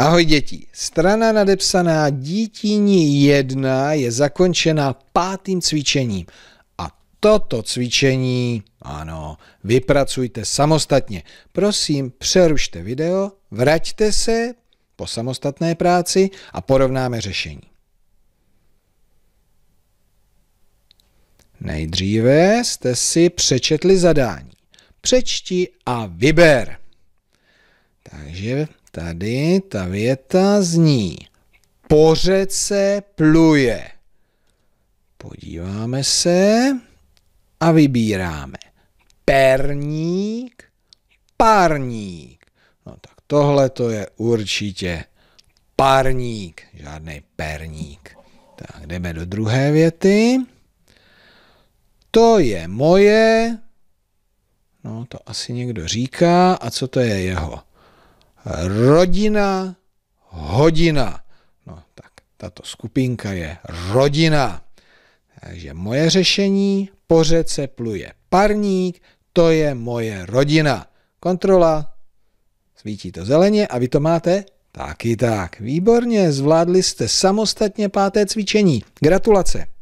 Ahoj děti, strana nadepsaná dítíni 1 je zakončena pátým cvičením a toto cvičení, ano, vypracujte samostatně. Prosím, přerušte video, vraťte se po samostatné práci a porovnáme řešení. Nejdříve jste si přečetli zadání. Přečti a vyber. Takže Tady ta věta zní po řece pluje. Podíváme se a vybíráme perník, parník. No tak tohle to je určitě parník, žádný perník. Tak jdeme do druhé věty. To je moje. No to asi někdo říká. A co to je jeho? Rodina, hodina. No tak, tato skupinka je rodina. Takže moje řešení, po řece pluje parník, to je moje rodina. Kontrola, svítí to zeleně a vy to máte Taky tak, výborně, zvládli jste samostatně páté cvičení. Gratulace.